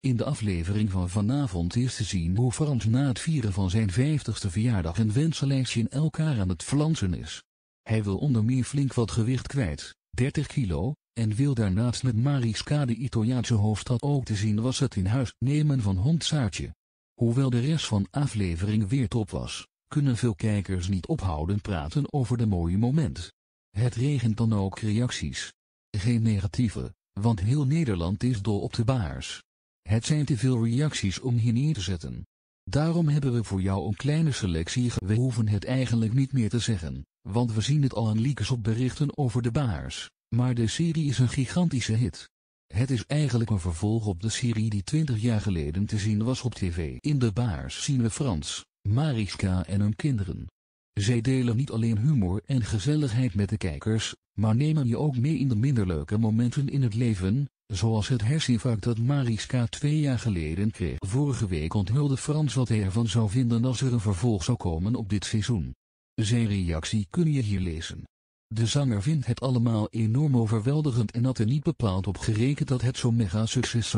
In de aflevering van vanavond is te zien hoe Frans na het vieren van zijn 50ste verjaardag een wensenlijstje in elkaar aan het flansen is. Hij wil onder meer flink wat gewicht kwijt, 30 kilo, en wil daarnaast met Mariska de Italiaanse hoofdstad ook te zien was het in huis nemen van hondzaartje. Hoewel de rest van aflevering weer top was, kunnen veel kijkers niet ophouden praten over de mooie moment. Het regent dan ook reacties. Geen negatieve, want heel Nederland is dol op de baars. Het zijn te veel reacties om hier neer te zetten. Daarom hebben we voor jou een kleine selectie we hoeven het eigenlijk niet meer te zeggen, want we zien het al aan likes op berichten over de baars, maar de serie is een gigantische hit. Het is eigenlijk een vervolg op de serie die 20 jaar geleden te zien was op tv. In de baars zien we Frans, Mariska en hun kinderen. Zij delen niet alleen humor en gezelligheid met de kijkers, maar nemen je ook mee in de minder leuke momenten in het leven, Zoals het hersenvaak dat Mariska twee jaar geleden kreeg. Vorige week onthulde Frans wat hij ervan zou vinden als er een vervolg zou komen op dit seizoen. Zijn reactie kun je hier lezen. De zanger vindt het allemaal enorm overweldigend en had er niet bepaald op gerekend dat het zo mega succes zou